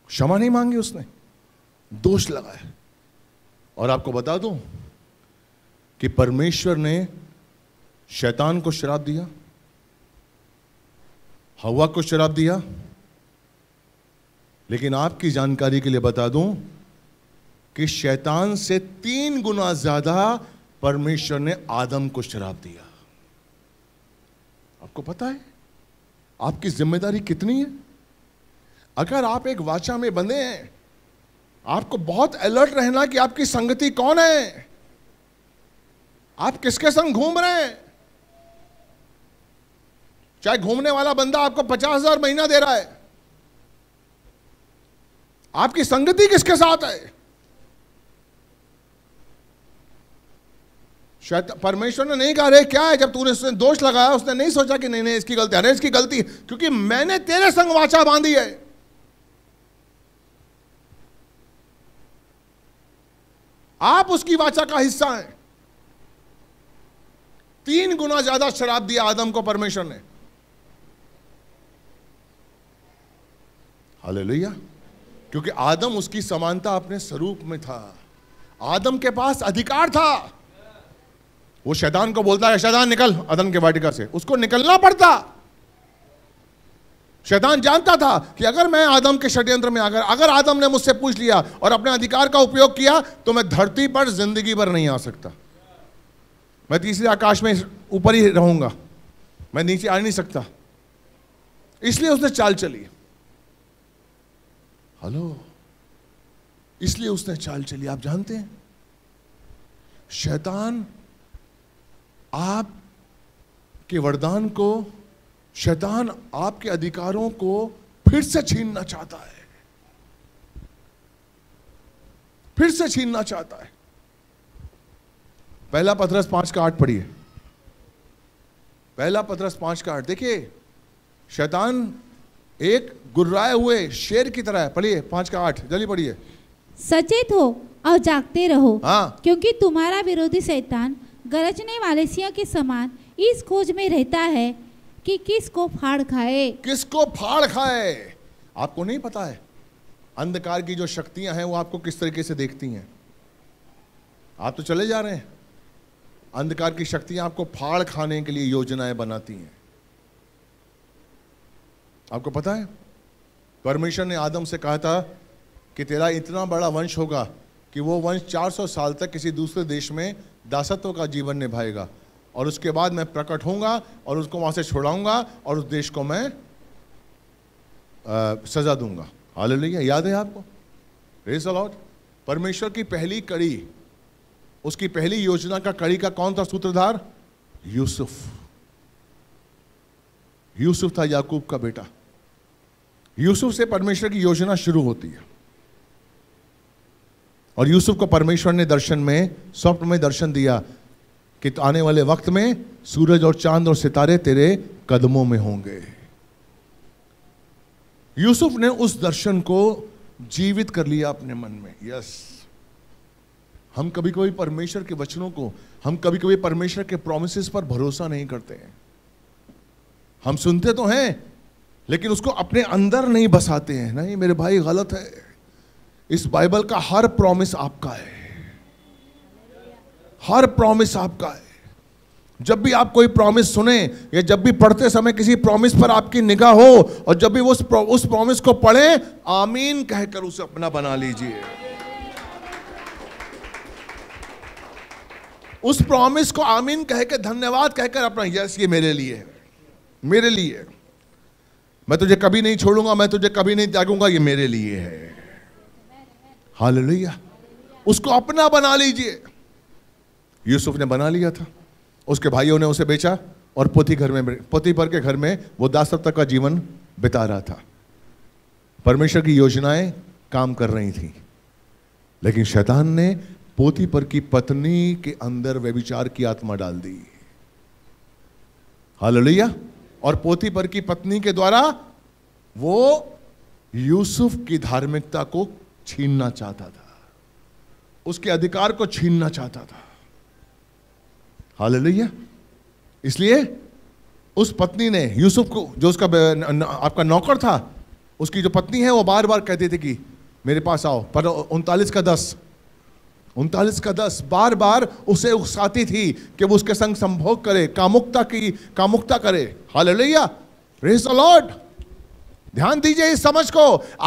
क्षमा नहीं मांगी उसने दोष लगाया और आपको बता दूं कि परमेश्वर ने शैतान को शराब दिया हवा को शराब दिया लेकिन आपकी जानकारी के लिए बता दूं कि शैतान से तीन गुना ज्यादा परमेश्वर ने आदम को शराब दिया आपको पता है आपकी जिम्मेदारी कितनी है अगर आप एक वाचा में बंधे हैं आपको बहुत अलर्ट रहना कि आपकी संगति कौन है आप किसके संग घूम रहे हैं चाहे घूमने वाला बंदा आपको पचास हजार महीना दे रहा है आपकी संगति किसके साथ है शायद परमेश्वर ने नहीं कहा अरे क्या है जब तूने उसने दोष लगाया उसने नहीं सोचा कि नहीं नहीं इसकी गलती अरे इसकी गलती क्योंकि मैंने तेरे संग वाचा बांधी है आप उसकी वाचा का हिस्सा हैं तीन गुना ज्यादा शराब दिया आदम को परमेश्वर ने हालेलुया क्योंकि आदम उसकी समानता अपने स्वरूप में था आदम के पास अधिकार था वो शैतान को बोलता है शैतान निकल अदन के वाटिका से उसको निकलना पड़ता शैतान जानता था कि अगर मैं आदम के षड्यंत्र में आकर अगर आदम ने मुझसे पूछ लिया और अपने अधिकार का उपयोग किया तो मैं धरती पर जिंदगी भर नहीं आ सकता मैं तीसरे आकाश में ऊपर ही रहूंगा मैं नीचे आ नहीं सकता इसलिए उसने चाल चली हेलो इसलिए उसने चाल चली आप जानते हैं शैतान आप के वरदान को शैतान आपके अधिकारों को फिर से छीनना चाहता है फिर से छीनना चाहता है पहला पथरस पांच का आठ पढ़िए पहला पथरस पांच का आठ देखिए शैतान एक गुर्राए हुए शेर की तरह पढ़िए पांच का आठ जल्दी पढ़िए सचेत हो और जागते रहो हाँ क्योंकि तुम्हारा विरोधी शैतान गरजने वाले सिंह के समान इस खोज में रहता है कि किसको फाड़ खाए किसको फाड़ खाए आपको नहीं पता है अंधकार की जो शक्तियां हैं वो आपको किस तरीके से देखती हैं आप तो चले जा रहे हैं अंधकार की शक्तियां आपको फाड़ खाने के लिए योजनाएं बनाती हैं आपको पता है परमेश्वर ने आदम से कहा था कि तेरा इतना बड़ा वंश होगा कि वो वंश 400 साल तक किसी दूसरे देश में दासत्व का जीवन निभाएगा और उसके बाद मैं प्रकट होऊंगा और उसको वहाँ से छोड़ाऊंगा और उस देश को मैं आ, सजा दूंगा हाल याद है आपको रेस अलॉट परमेश्वर की पहली कड़ी उसकी पहली योजना का कड़ी का कौन था सूत्रधार यूसुफ यूसुफ था याकूब का बेटा यूसुफ से परमेश्वर की योजना शुरू होती है और यूसुफ को परमेश्वर ने दर्शन में स्वप्न में दर्शन दिया कि तो आने वाले वक्त में सूरज और चांद और सितारे तेरे कदमों में होंगे यूसुफ ने उस दर्शन को जीवित कर लिया अपने मन में यस हम कभी कभी परमेश्वर के वचनों को हम कभी कभी परमेश्वर के प्रोमिस पर भरोसा नहीं करते हैं हम सुनते तो हैं लेकिन उसको अपने अंदर नहीं बसाते हैं नहीं मेरे भाई गलत है इस बाइबल का हर प्रॉमिस आपका है हर प्रॉमिस आपका है जब भी आप कोई प्रॉमिस सुने या जब भी पढ़ते समय किसी प्रॉमिस पर आपकी निगाह हो और जब भी उस उस प्रॉमिस को पढ़े आमीन कहकर उसे अपना बना लीजिए उस प्रॉमिस को आमीन कहकर धन्यवाद कहकर अपना यस ये मेरे लिए मेरे लिए मैं तुझे कभी नहीं छोड़ूंगा मैं तुझे कभी नहीं त्यागूंगा ये मेरे लिए है लोहिया उसको अपना बना लीजिए यूसुफ ने बना लिया था उसके भाइयों ने उसे बेचा और पोती घर में पोती भर के घर में वो दास तक का जीवन बिता रहा था परमेश्वर की योजनाएं काम कर रही थी लेकिन शैतान ने पोती पर की पत्नी के अंदर व्यभिचार की आत्मा डाल दी हालेलुया और पर की पत्नी के द्वारा वो यूसुफ की धार्मिकता को छीनना चाहता था उसके अधिकार को छीनना चाहता था हाल इसलिए उस पत्नी ने यूसुफ को जो उसका आपका नौकर था उसकी जो पत्नी है वो बार बार कहती थी कि मेरे पास आओ पर उनतालीस का दस उनतालीस का दस बार बार उसे उकसाती थी कि वो उसके संग संभोग करे कामुकता की कामुकता करे हाल रेस अलॉट ध्यान दीजिए इस समझ को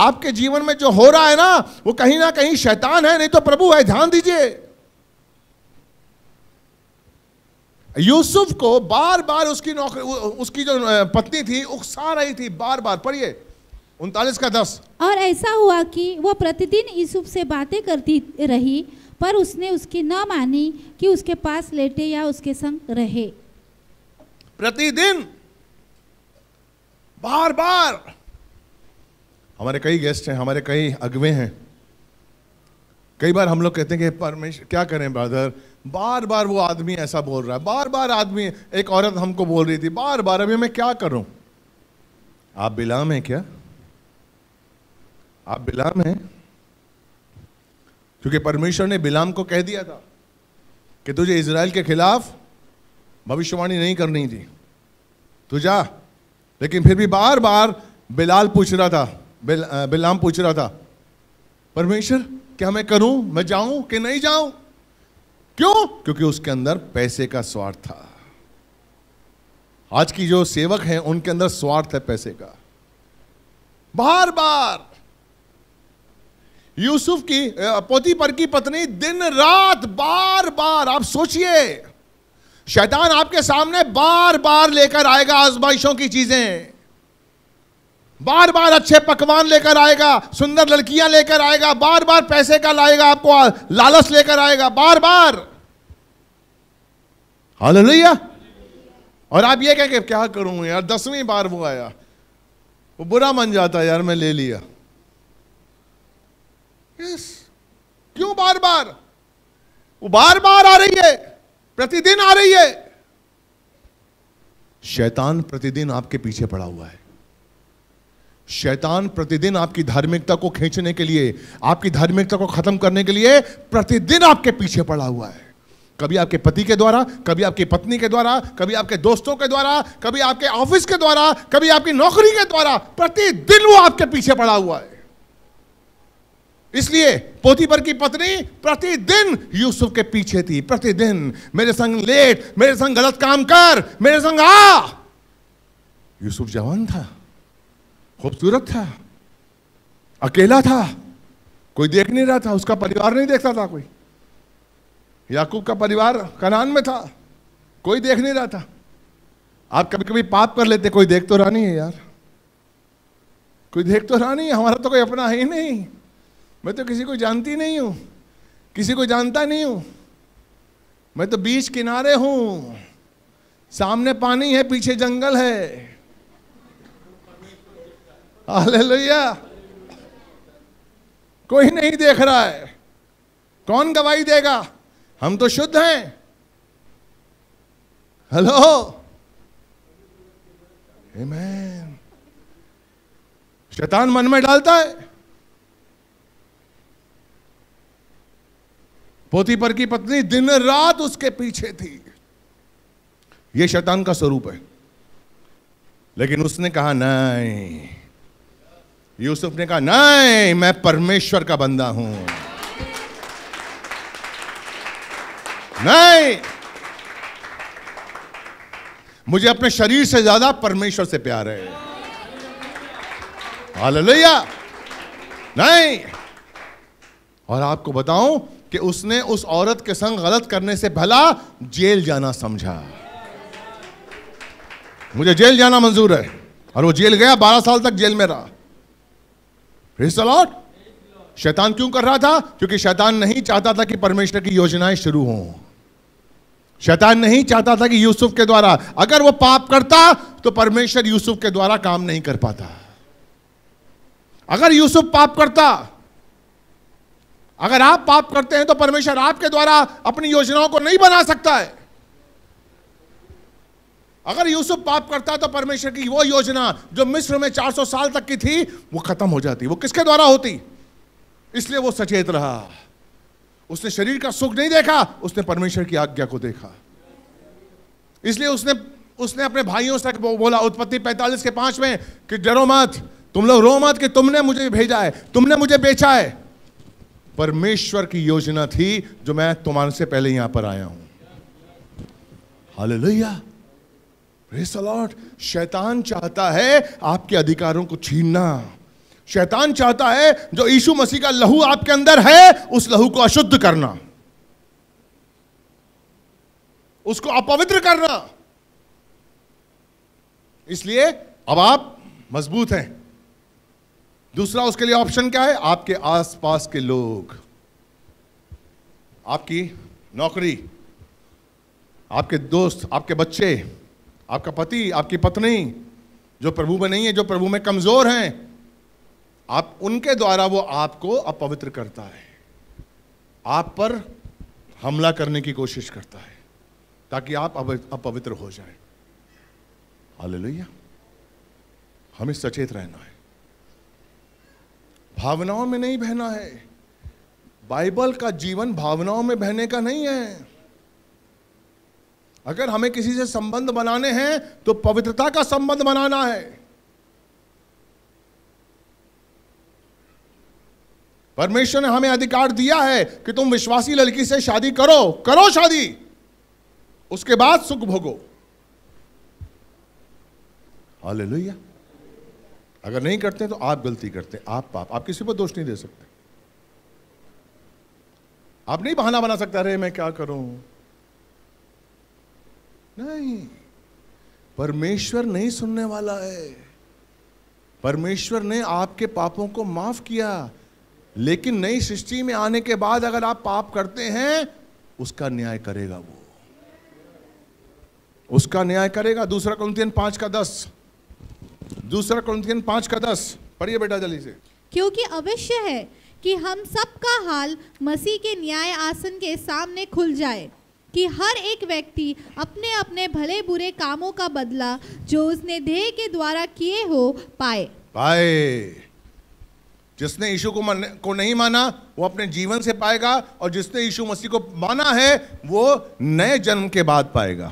आपके जीवन में जो हो रहा है ना वो कहीं ना कहीं शैतान है नहीं तो प्रभु है ध्यान दीजिए यूसुफ को बार बार उसकी नौकरी उसकी जो पत्नी थी उकसा रही थी बार बार पढ़िए उनतालीस का दस और ऐसा हुआ कि वो प्रतिदिन यूसुफ से बातें करती रही पर उसने उसकी न मानी कि उसके पास लेटे या उसके संग रहे प्रतिदिन बार बार हमारे कई गेस्ट हैं हमारे कई अगवे हैं कई बार हम लोग कहते हैं कि परमेश्वर क्या करें ब्रदर बार बार वो आदमी ऐसा बोल रहा है बार बार आदमी एक औरत हमको बोल रही थी बार बार अभी मैं क्या करूं आप बिलाम है क्या आप बिलाम है क्योंकि परमेश्वर ने बिलाम को कह दिया था कि तुझे इसराइल के खिलाफ भविष्यवाणी नहीं करनी थी तू जा लेकिन फिर भी बार बार बिलाल पूछ रहा था बिल, बिलाम पूछ रहा था परमेश्वर क्या मैं करूं मैं जाऊं कि नहीं जाऊं क्यों क्योंकि उसके अंदर पैसे का स्वार्थ था आज की जो सेवक हैं उनके अंदर स्वार्थ है पैसे का बार बार यूसुफ की पोती पर की पत्नी दिन रात बार बार आप सोचिए शैतान आपके सामने बार बार लेकर आएगा आजमाइशों की चीजें बार बार अच्छे पकवान लेकर आएगा सुंदर लड़कियां लेकर आएगा बार बार पैसे का लाएगा आपको लालच लेकर आएगा बार बार हाल और आप ये कह के क्या करूं यार दसवीं बार वो आया वो बुरा मन जाता यार मैं ले लिया यस क्यों बार बार वो बार बार आ रही है प्रतिदिन आ रही है शैतान प्रतिदिन आपके पीछे पड़ा हुआ है शैतान प्रतिदिन आपकी धार्मिकता को खींचने के लिए आपकी धार्मिकता को खत्म करने के लिए प्रतिदिन आपके पीछे पड़ा हुआ है कभी आपके पति के द्वारा कभी आपकी पत्नी के द्वारा कभी आपके दोस्तों के द्वारा कभी आपके ऑफिस के द्वारा कभी आपकी नौकरी के द्वारा प्रतिदिन वो आपके पीछे पड़ा हुआ है इसलिए पोतीपर की पत्नी प्रतिदिन यूसुफ के पीछे थी प्रतिदिन मेरे संग लेट मेरे संग गलत काम कर मेरे संग आ यूसुफ जवान था खूबसूरत था अकेला था कोई देख नहीं रहा था उसका परिवार नहीं देखता था कोई याकूब का परिवार कनान में था कोई देख नहीं रहा था आप कभी कभी पाप कर लेते कोई देख तो रहा नहीं है यार कोई देख तो रहा नहीं हमारा तो कोई अपना है ही नहीं मैं तो किसी को जानती नहीं हूं किसी को जानता नहीं हूं मैं तो बीच किनारे हूं सामने पानी है पीछे जंगल है हालेलुया कोई नहीं देख रहा है कौन गवाही देगा हम तो शुद्ध हैं हेलो शैतान मन में डालता है पोती पर की पत्नी दिन रात उसके पीछे थी ये शैतान का स्वरूप है लेकिन उसने कहा नहीं यूसुफ ने कहा नहीं मैं परमेश्वर का बंदा हूं नहीं मुझे अपने शरीर से ज्यादा परमेश्वर से प्यार है हालेलुया नहीं और आपको बताऊं कि उसने उस औरत के संग गलत करने से भला जेल जाना समझा मुझे जेल जाना मंजूर है और वो जेल गया बारह साल तक जेल में रहा लॉर्ड शैतान क्यों कर रहा था क्योंकि शैतान नहीं चाहता था कि परमेश्वर की योजनाएं शुरू हों शैतान नहीं चाहता था कि यूसुफ के द्वारा अगर वो पाप करता तो परमेश्वर यूसुफ के द्वारा काम नहीं कर पाता अगर यूसुफ पाप करता अगर आप पाप करते हैं तो परमेश्वर आपके द्वारा अपनी योजनाओं को नहीं बना सकता है अगर यूसुफ पाप करता तो परमेश्वर की वो योजना जो मिस्र में 400 साल तक की थी वो खत्म हो जाती वो किसके द्वारा होती इसलिए वो सचेत रहा उसने शरीर का सुख नहीं देखा उसने परमेश्वर की आज्ञा को देखा इसलिए उसने उसने अपने भाइयों से बोला उत्पत्ति 45 के पांच में कि डरो मत तुम लोग रो मत कि तुमने मुझे भेजा है तुमने मुझे बेचा है परमेश्वर की योजना थी जो मैं तुम्हारे से पहले यहां पर आया हूं हालेलुया लॉर्ड शैतान चाहता है आपके अधिकारों को छीनना शैतान चाहता है जो यीशु मसीह का लहू आपके अंदर है उस लहू को अशुद्ध करना उसको अपवित्र करना इसलिए अब आप मजबूत हैं दूसरा उसके लिए ऑप्शन क्या है आपके आसपास के लोग आपकी नौकरी आपके दोस्त आपके बच्चे आपका पति आपकी पत्नी जो प्रभु में नहीं है जो प्रभु में कमजोर हैं आप उनके द्वारा वो आपको अपवित्र करता है आप पर हमला करने की कोशिश करता है ताकि आप अपवित्र हो जाए हालेलुया हमें सचेत रहना है भावनाओं में नहीं बहना है बाइबल का जीवन भावनाओं में बहने का नहीं है अगर हमें किसी से संबंध बनाने हैं तो पवित्रता का संबंध बनाना है परमेश्वर ने हमें अधिकार दिया है कि तुम विश्वासी लड़की से शादी करो करो शादी उसके बाद सुख भोगो हालेलुया अगर नहीं करते हैं तो आप गलती करते हैं आप पाप आप किसी पर दोष नहीं दे सकते आप नहीं बहाना बना सकता अरे मैं क्या करूं नहीं परमेश्वर नहीं सुनने वाला है परमेश्वर ने आपके पापों को माफ किया लेकिन नई सृष्टि में आने के बाद अगर आप पाप करते हैं उसका न्याय करेगा वो उसका न्याय करेगा दूसरा कुंतियन पांच का दस दूसरा कुरिंथियन पांच का दस पढ़िए बेटा जल्दी से क्योंकि अवश्य है कि हम सब का हाल मसीह के न्याय आसन के सामने खुल जाए कि हर एक व्यक्ति अपने अपने भले बुरे कामों का बदला जो उसने देह के द्वारा किए हो पाए पाए जिसने यीशु को मन, को नहीं माना वो अपने जीवन से पाएगा और जिसने यीशु मसीह को माना है वो नए जन्म के बाद पाएगा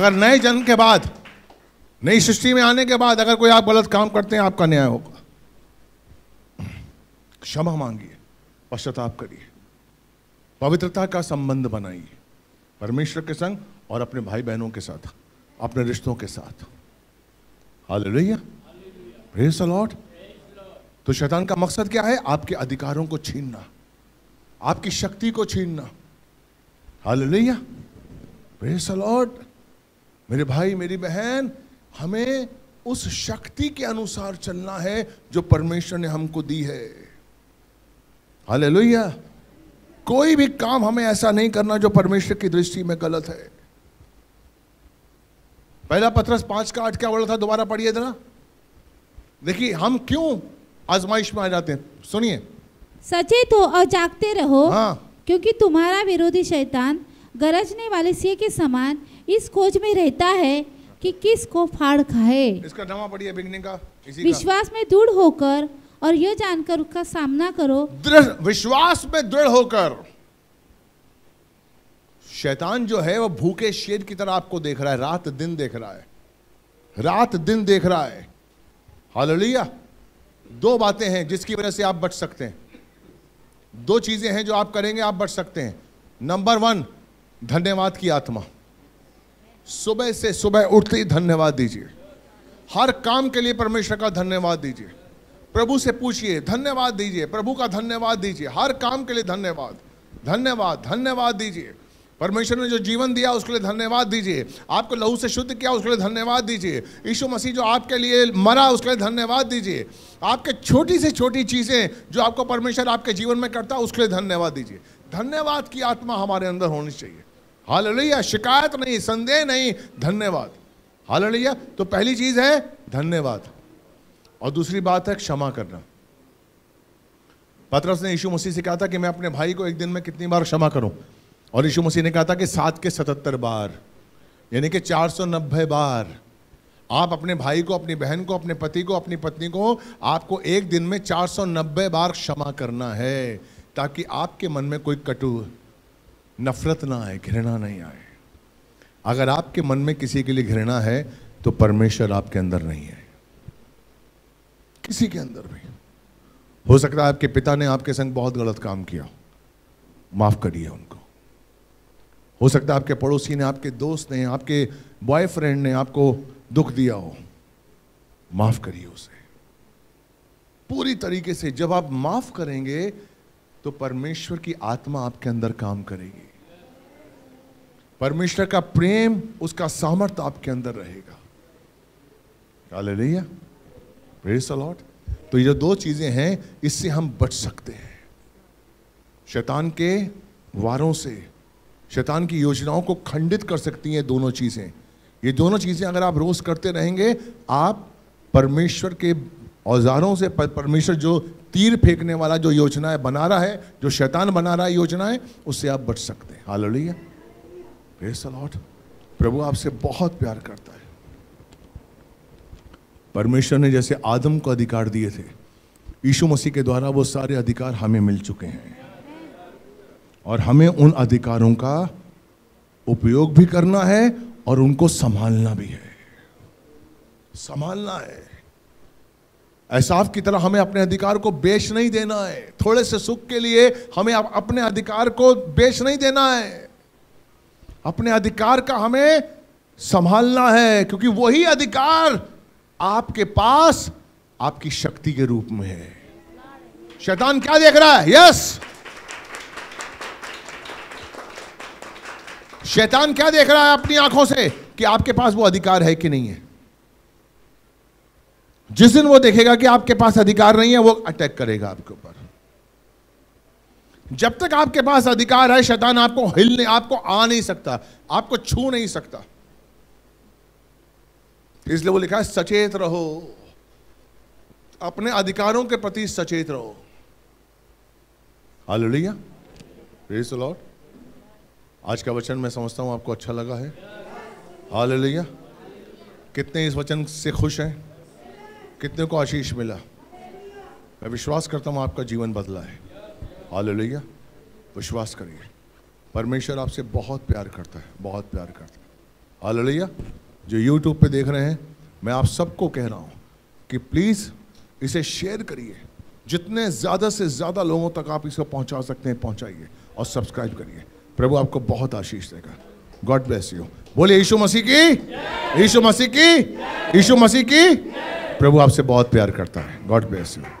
अगर नए जन्म के बाद नई सृष्टि में आने के बाद अगर कोई आप गलत काम करते हैं आपका न्याय होगा क्षमा मांगिए पश्चाताप करिए पवित्रता का संबंध बनाइए परमेश्वर के संग और अपने भाई बहनों के साथ अपने रिश्तों के साथ हालेलुया प्रेज लॉर्ड तो शैतान का मकसद क्या है आपके अधिकारों को छीनना आपकी शक्ति को छीनना हालेलुया प्रेज लॉर्ड मेरे भाई मेरी बहन हमें उस शक्ति के अनुसार चलना है जो परमेश्वर ने हमको दी है हाल कोई भी काम हमें ऐसा नहीं करना जो परमेश्वर की दृष्टि में गलत है पहला पत्रस पांच का आठ क्या बोला था दोबारा पढ़िए जरा देखिए हम क्यों आजमाइश में आ जाते हैं सुनिए सचेत हो और जागते रहो हाँ। क्योंकि तुम्हारा विरोधी शैतान गरजने वाले सिंह के समान इस खोज में रहता है कि किस को फाड़ खाए इसका नवा पढ़िए बिगनिंग का इसी विश्वास का। में दृढ़ होकर और यह जानकर उसका सामना करो दृढ़ विश्वास में दृढ़ होकर शैतान जो है वो भूखे शेर की तरह आपको देख रहा है रात दिन देख रहा है रात दिन देख रहा है हालिया दो बातें हैं जिसकी वजह से आप बच सकते हैं दो चीजें हैं जो आप करेंगे आप बच सकते हैं नंबर वन धन्यवाद की आत्मा सुबह से सुबह उठते ही धन्यवाद दीजिए हर काम के लिए परमेश्वर का धन्यवाद दीजिए प्रभु से पूछिए धन्यवाद दीजिए प्रभु का धन्यवाद दीजिए हर काम के लिए धन्यवाद धन्यवाद धन्यवाद दीजिए परमेश्वर ने जो जीवन दिया उसके लिए धन्यवाद दीजिए आपको लहू से शुद्ध किया उसके लिए धन्यवाद दीजिए यीशु मसीह जो आपके लिए मरा उसके लिए धन्यवाद दीजिए आपके छोटी से छोटी चीज़ें जो आपको परमेश्वर आपके जीवन में करता है उसके लिए धन्यवाद दीजिए धन्यवाद की आत्मा हमारे अंदर होनी चाहिए हालेलुया शिकायत नहीं संदेह नहीं धन्यवाद हालेलुया तो पहली चीज है धन्यवाद और दूसरी बात है क्षमा करना पत्रस ने यीशु मसीह से कहा था कि मैं अपने भाई को एक दिन में कितनी बार क्षमा करूं और यीशु मसीह ने कहा था कि सात के सतहत्तर बार यानी कि चार सौ नब्बे बार आप अपने भाई को अपनी बहन को अपने पति को अपनी पत्नी को आपको एक दिन में चार सौ नब्बे बार क्षमा करना है ताकि आपके मन में कोई कटु नफरत ना आए घृणा नहीं आए अगर आपके मन में किसी के लिए घृणा है तो परमेश्वर आपके अंदर नहीं है किसी के अंदर भी हो सकता है आपके पिता ने आपके संग बहुत गलत काम किया माफ करिए उनको हो सकता है आपके पड़ोसी ने आपके दोस्त ने आपके बॉयफ्रेंड ने आपको दुख दिया हो माफ करिए उसे पूरी तरीके से जब आप माफ करेंगे तो परमेश्वर की आत्मा आपके अंदर काम करेगी परमेश्वर का प्रेम उसका सामर्थ्य आपके अंदर रहेगा काले तो ये जो दो चीज़ें हैं इससे हम बच सकते हैं शैतान के वारों से शैतान की योजनाओं को खंडित कर सकती हैं दोनों चीज़ें ये दोनों चीज़ें अगर आप रोज़ करते रहेंगे आप परमेश्वर के औजारों से परमेश्वर जो तीर फेंकने वाला जो योजनाएं बना रहा है जो शैतान बना रहा है योजनाएं उससे आप बच सकते हैं हाल लॉट प्रभु आपसे बहुत प्यार करता है परमेश्वर ने जैसे आदम को अधिकार दिए थे यीशु मसीह के द्वारा वो सारे अधिकार हमें मिल चुके हैं और हमें उन अधिकारों का उपयोग भी करना है और उनको संभालना भी है संभालना है ऐसा की तरह हमें अपने अधिकार को बेच नहीं देना है थोड़े से सुख के लिए हमें अपने अधिकार को बेच नहीं देना है अपने अधिकार का हमें संभालना है क्योंकि वही अधिकार आपके पास आपकी शक्ति के रूप में है शैतान क्या देख रहा है यस शैतान क्या देख रहा है अपनी आंखों से कि आपके पास वो अधिकार है कि नहीं है जिस दिन वो देखेगा कि आपके पास अधिकार नहीं है वो अटैक करेगा आपके ऊपर जब तक आपके पास अधिकार है शैतान आपको हिलने आपको आ नहीं सकता आपको छू नहीं सकता इसलिए वो लिखा है सचेत रहो अपने अधिकारों के प्रति सचेत रहो हालेलुया प्रेज लॉर्ड आज का वचन मैं समझता हूं आपको अच्छा लगा है हालेलुया कितने इस वचन से खुश हैं कितने को आशीष मिला मैं विश्वास करता हूं आपका जीवन बदला है हालेलुया विश्वास करिए परमेश्वर आपसे बहुत प्यार करता है बहुत प्यार करता है हालेलुया जो यूट्यूब पे देख रहे हैं मैं आप सबको कह रहा हूँ कि प्लीज़ इसे शेयर करिए जितने ज़्यादा से ज़्यादा लोगों तक आप इसको पहुँचा सकते हैं पहुँचाइए और सब्सक्राइब करिए प्रभु आपको बहुत आशीष देगा गॉड ब्लेस यू बोले यीशु मसीह की यीशु मसीह की यीशु मसीह की प्रभु आपसे बहुत प्यार करता है गॉड ब्लेस यू